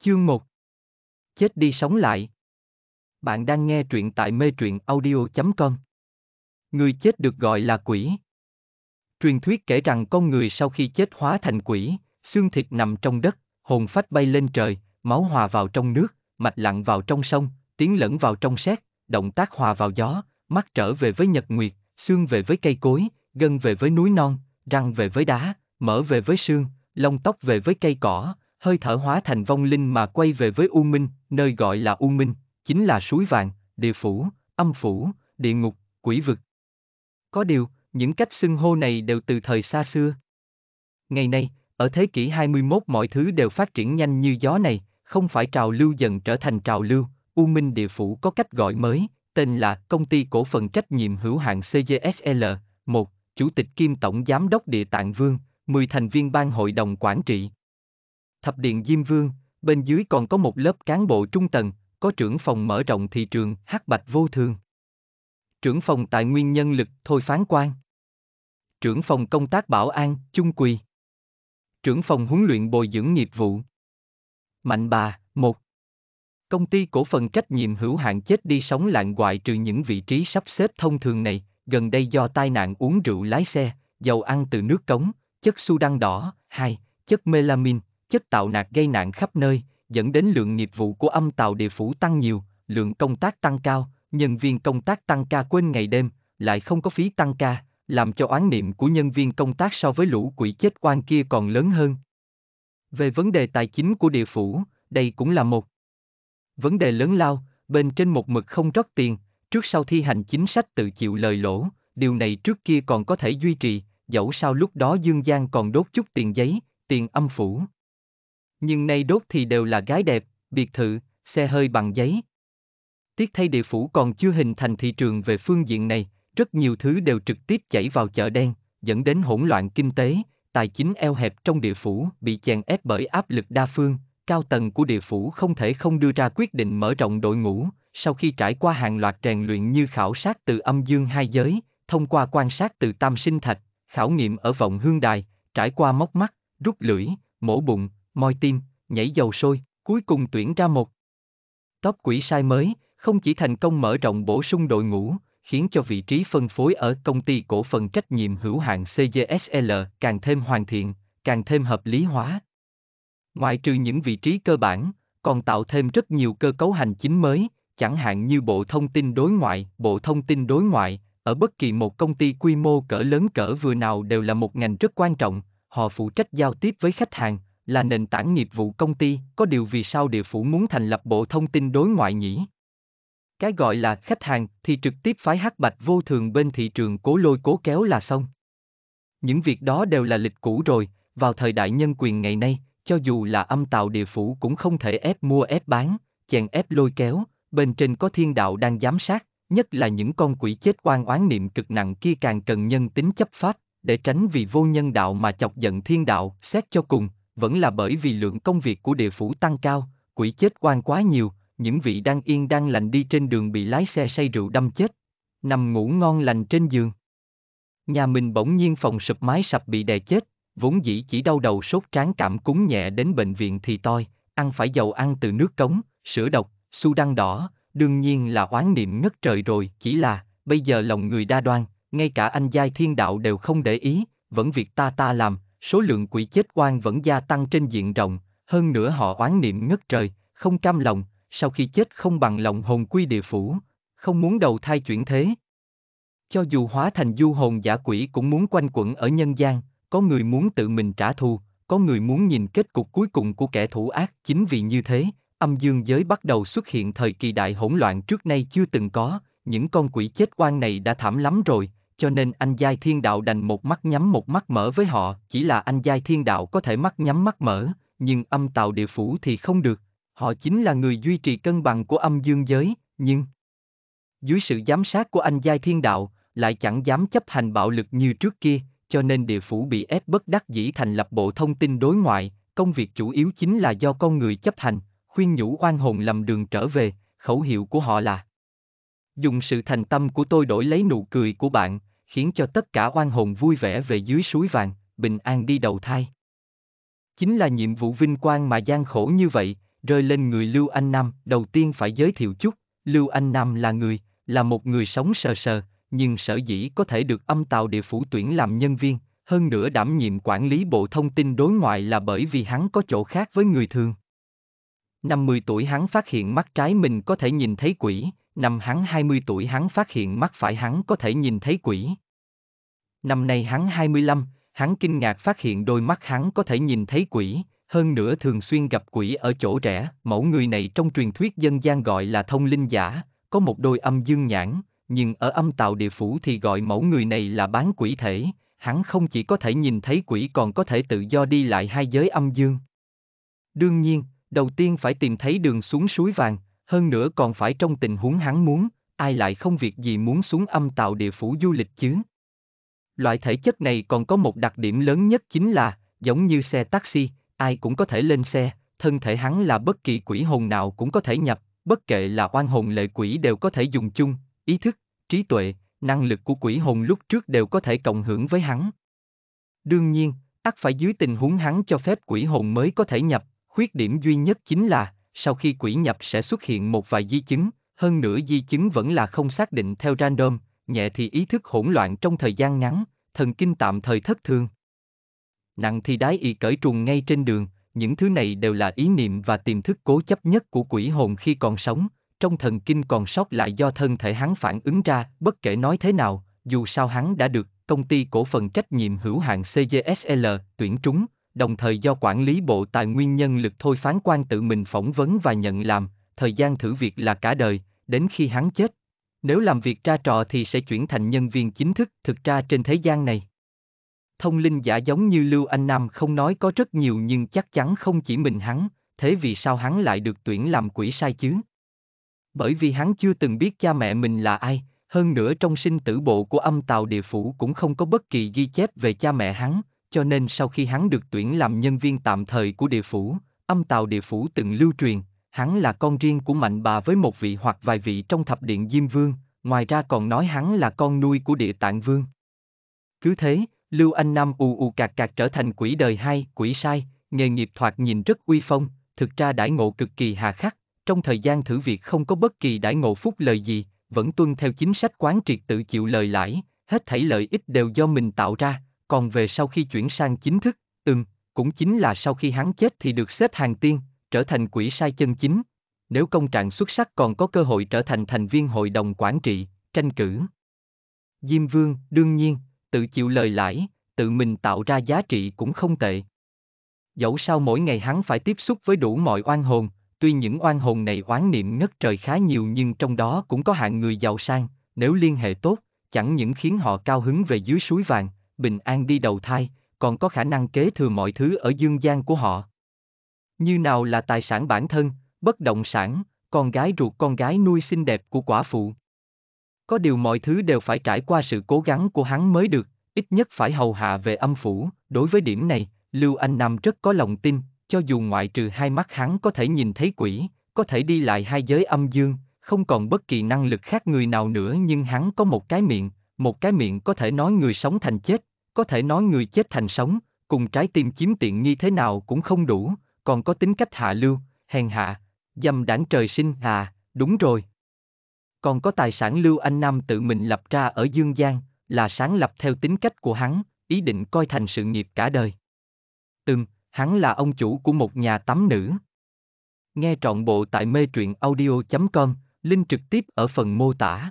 Chương 1 Chết đi sống lại Bạn đang nghe truyện tại mê truyện audio.com Người chết được gọi là quỷ. Truyền thuyết kể rằng con người sau khi chết hóa thành quỷ, xương thịt nằm trong đất, hồn phách bay lên trời, máu hòa vào trong nước, mạch lặn vào trong sông, tiếng lẫn vào trong sét, động tác hòa vào gió, mắt trở về với nhật nguyệt, xương về với cây cối, gân về với núi non, răng về với đá, mỡ về với xương, lông tóc về với cây cỏ, hơi thở hóa thành vong linh mà quay về với U Minh, nơi gọi là U Minh, chính là suối vàng, địa phủ, âm phủ, địa ngục, quỷ vực. Có điều, những cách xưng hô này đều từ thời xa xưa. Ngày nay, ở thế kỷ 21 mọi thứ đều phát triển nhanh như gió này, không phải trào lưu dần trở thành trào lưu, U Minh Địa Phủ có cách gọi mới, tên là Công ty Cổ phần Trách nhiệm Hữu hạn CGSL, 1, Chủ tịch kiêm Tổng Giám đốc Địa Tạng Vương, 10 thành viên ban hội đồng quản trị. Thập Điện Diêm Vương, bên dưới còn có một lớp cán bộ trung tầng, có trưởng phòng mở rộng thị trường Hắc Bạch Vô Thường. Trưởng phòng tài nguyên nhân lực Thôi Phán Quan. Trưởng phòng công tác bảo an Chung Quỳ. Trưởng phòng huấn luyện bồi dưỡng nghiệp vụ. Mạnh bà, một Công ty cổ phần trách nhiệm hữu hạn chết đi sống lạng hoại trừ những vị trí sắp xếp thông thường này, gần đây do tai nạn uống rượu lái xe, dầu ăn từ nước cống, chất su đăng đỏ, hai chất melamin chất tạo nạc gây nạn khắp nơi, dẫn đến lượng nghiệp vụ của âm tàu địa phủ tăng nhiều, lượng công tác tăng cao, nhân viên công tác tăng ca quên ngày đêm, lại không có phí tăng ca, làm cho oán niệm của nhân viên công tác so với lũ quỷ chết oan kia còn lớn hơn. Về vấn đề tài chính của địa phủ, đây cũng là một vấn đề lớn lao, bên trên một mực không rót tiền, trước sau thi hành chính sách tự chịu lời lỗ, điều này trước kia còn có thể duy trì, dẫu sao lúc đó Dương Giang còn đốt chút tiền giấy, tiền âm phủ nhưng nay đốt thì đều là gái đẹp, biệt thự, xe hơi bằng giấy. Tiếc thay địa phủ còn chưa hình thành thị trường về phương diện này, rất nhiều thứ đều trực tiếp chảy vào chợ đen, dẫn đến hỗn loạn kinh tế, tài chính eo hẹp trong địa phủ bị chèn ép bởi áp lực đa phương, cao tầng của địa phủ không thể không đưa ra quyết định mở rộng đội ngũ, sau khi trải qua hàng loạt rèn luyện như khảo sát từ âm dương hai giới, thông qua quan sát từ tam sinh thạch, khảo nghiệm ở vọng hương đài, trải qua móc mắt, rút lưỡi, mổ bụng, moi tim, nhảy dầu sôi, cuối cùng tuyển ra một. Top quỷ sai mới, không chỉ thành công mở rộng bổ sung đội ngũ, khiến cho vị trí phân phối ở công ty cổ phần trách nhiệm hữu hạn CGSL càng thêm hoàn thiện, càng thêm hợp lý hóa. Ngoại trừ những vị trí cơ bản, còn tạo thêm rất nhiều cơ cấu hành chính mới, chẳng hạn như bộ thông tin đối ngoại, bộ thông tin đối ngoại, ở bất kỳ một công ty quy mô cỡ lớn cỡ vừa nào đều là một ngành rất quan trọng, họ phụ trách giao tiếp với khách hàng, là nền tảng nghiệp vụ công ty, có điều vì sao địa phủ muốn thành lập bộ thông tin đối ngoại nhỉ? Cái gọi là khách hàng thì trực tiếp phái hắc bạch vô thường bên thị trường cố lôi cố kéo là xong. Những việc đó đều là lịch cũ rồi, vào thời đại nhân quyền ngày nay, cho dù là âm tạo địa phủ cũng không thể ép mua ép bán, chèn ép lôi kéo, bên trên có thiên đạo đang giám sát, nhất là những con quỷ chết oan oán niệm cực nặng kia càng cần nhân tính chấp pháp, để tránh vì vô nhân đạo mà chọc giận thiên đạo, xét cho cùng, vẫn là bởi vì lượng công việc của địa phủ tăng cao, quỷ chết quan quá nhiều, những vị đang yên đang lành đi trên đường bị lái xe say rượu đâm chết, nằm ngủ ngon lành trên giường. Nhà mình bỗng nhiên phòng sụp mái sập bị đè chết, vốn dĩ chỉ đau đầu sốt tráng cảm cúng nhẹ đến bệnh viện thì toi, ăn phải dầu ăn từ nước cống, sữa độc, su đăng đỏ, đương nhiên là oán niệm ngất trời rồi, chỉ là, bây giờ lòng người đa đoan, ngay cả anh giai thiên đạo đều không để ý, vẫn việc ta ta làm, số lượng quỷ chết oan vẫn gia tăng trên diện rộng, hơn nữa họ oán niệm ngất trời, không cam lòng, sau khi chết không bằng lòng hồn quy địa phủ, không muốn đầu thai chuyển thế. Cho dù hóa thành du hồn giả quỷ cũng muốn quanh quẩn ở nhân gian, có người muốn tự mình trả thù, có người muốn nhìn kết cục cuối cùng của kẻ thủ ác chính vì như thế, âm dương giới bắt đầu xuất hiện thời kỳ đại hỗn loạn trước nay chưa từng có, những con quỷ chết oan này đã thảm lắm rồi, cho nên anh Giai Thiên Đạo đành một mắt nhắm một mắt mở với họ, chỉ là anh Giai Thiên Đạo có thể mắt nhắm mắt mở, nhưng âm tàu địa phủ thì không được, họ chính là người duy trì cân bằng của âm dương giới, nhưng dưới sự giám sát của anh Giai Thiên Đạo, lại chẳng dám chấp hành bạo lực như trước kia, cho nên địa phủ bị ép bất đắc dĩ thành lập bộ thông tin đối ngoại, công việc chủ yếu chính là do con người chấp hành, khuyên nhủ oan hồn lầm đường trở về, khẩu hiệu của họ là Dùng sự thành tâm của tôi đổi lấy nụ cười của bạn, khiến cho tất cả oan hồn vui vẻ về dưới suối vàng, bình an đi đầu thai. Chính là nhiệm vụ vinh quang mà gian khổ như vậy, rơi lên người Lưu Anh Nam, đầu tiên phải giới thiệu chút, Lưu Anh Nam là người, là một người sống sờ sờ, nhưng sở dĩ có thể được âm tàu địa phủ tuyển làm nhân viên, hơn nữa đảm nhiệm quản lý bộ thông tin đối ngoại là bởi vì hắn có chỗ khác với người thường. Năm 10 tuổi hắn phát hiện mắt trái mình có thể nhìn thấy quỷ, Năm hắn 20 tuổi hắn phát hiện mắt phải hắn có thể nhìn thấy quỷ. Năm nay hắn 25, hắn kinh ngạc phát hiện đôi mắt hắn có thể nhìn thấy quỷ, hơn nữa thường xuyên gặp quỷ ở chỗ rẽ. Mẫu người này trong truyền thuyết dân gian gọi là thông linh giả, có một đôi âm dương nhãn, nhưng ở âm tạo địa phủ thì gọi mẫu người này là bán quỷ thể, hắn không chỉ có thể nhìn thấy quỷ còn có thể tự do đi lại hai giới âm dương. Đương nhiên, đầu tiên phải tìm thấy đường xuống suối vàng, hơn nữa còn phải trong tình huống hắn muốn, ai lại không việc gì muốn xuống âm tạo địa phủ du lịch chứ. Loại thể chất này còn có một đặc điểm lớn nhất chính là, giống như xe taxi, ai cũng có thể lên xe, thân thể hắn là bất kỳ quỷ hồn nào cũng có thể nhập, bất kệ là oan hồn lệ quỷ đều có thể dùng chung, ý thức, trí tuệ, năng lực của quỷ hồn lúc trước đều có thể cộng hưởng với hắn. Đương nhiên, ắt phải dưới tình huống hắn cho phép quỷ hồn mới có thể nhập, khuyết điểm duy nhất chính là, sau khi quỷ nhập sẽ xuất hiện một vài di chứng, hơn nữa di chứng vẫn là không xác định theo random, nhẹ thì ý thức hỗn loạn trong thời gian ngắn, thần kinh tạm thời thất thường. Nặng thì đái y cởi trùng ngay trên đường, những thứ này đều là ý niệm và tiềm thức cố chấp nhất của quỷ hồn khi còn sống, trong thần kinh còn sót lại do thân thể hắn phản ứng ra, bất kể nói thế nào, dù sao hắn đã được công ty cổ phần trách nhiệm hữu hạn CGSL tuyển trúng, đồng thời do quản lý bộ tài nguyên nhân lực thôi phán quan tự mình phỏng vấn và nhận làm, thời gian thử việc là cả đời, đến khi hắn chết. Nếu làm việc ra trò thì sẽ chuyển thành nhân viên chính thức thực ra trên thế gian này. Thông linh giả giống như Lưu Anh Nam không nói có rất nhiều nhưng chắc chắn không chỉ mình hắn, thế vì sao hắn lại được tuyển làm quỷ sai chứ? Bởi vì hắn chưa từng biết cha mẹ mình là ai, hơn nữa trong sinh tử bộ của âm tàu địa phủ cũng không có bất kỳ ghi chép về cha mẹ hắn, cho nên sau khi hắn được tuyển làm nhân viên tạm thời của địa phủ, âm tàu địa phủ từng lưu truyền, hắn là con riêng của mạnh bà với một vị hoặc vài vị trong thập điện Diêm Vương, ngoài ra còn nói hắn là con nuôi của địa tạng vương. Cứ thế, Lưu Anh Nam ù ù cạc cạc trở thành quỷ đời hai, quỷ sai, nghề nghiệp thoạt nhìn rất uy phong, thực ra đãi ngộ cực kỳ hà khắc, trong thời gian thử việc không có bất kỳ đãi ngộ phúc lời gì, vẫn tuân theo chính sách quán triệt tự chịu lời lãi, hết thảy lợi ích đều do mình tạo ra, còn về sau khi chuyển sang chính thức, ừm, cũng chính là sau khi hắn chết thì được xếp hàng tiên, trở thành quỷ sai chân chính. Nếu công trạng xuất sắc còn có cơ hội trở thành thành viên hội đồng quản trị, tranh cử. Diêm Vương, đương nhiên, tự chịu lời lãi, tự mình tạo ra giá trị cũng không tệ. Dẫu sao mỗi ngày hắn phải tiếp xúc với đủ mọi oan hồn, tuy những oan hồn này oán niệm ngất trời khá nhiều nhưng trong đó cũng có hạng người giàu sang, nếu liên hệ tốt, chẳng những khiến họ cao hứng về dưới suối vàng, bình an đi đầu thai, còn có khả năng kế thừa mọi thứ ở dương gian của họ. Như nào là tài sản bản thân, bất động sản, con gái ruột con gái nuôi xinh đẹp của quả phụ. Có điều mọi thứ đều phải trải qua sự cố gắng của hắn mới được, ít nhất phải hầu hạ về âm phủ, đối với điểm này, Lưu Anh Nam rất có lòng tin, cho dù ngoại trừ hai mắt hắn có thể nhìn thấy quỷ, có thể đi lại hai giới âm dương, không còn bất kỳ năng lực khác người nào nữa nhưng hắn có một cái miệng, một cái miệng có thể nói người sống thành chết, có thể nói người chết thành sống, cùng trái tim chiếm tiện nghi thế nào cũng không đủ, còn có tính cách hạ lưu, hèn hạ, dâm đảng trời sinh à, đúng rồi. Còn có tài sản Lưu Anh Nam tự mình lập ra ở Dương Giang, là sáng lập theo tính cách của hắn, ý định coi thành sự nghiệp cả đời. Từng, hắn là ông chủ của một nhà tắm nữ. Nghe trọn bộ tại mê truyện audio.com, link trực tiếp ở phần mô tả.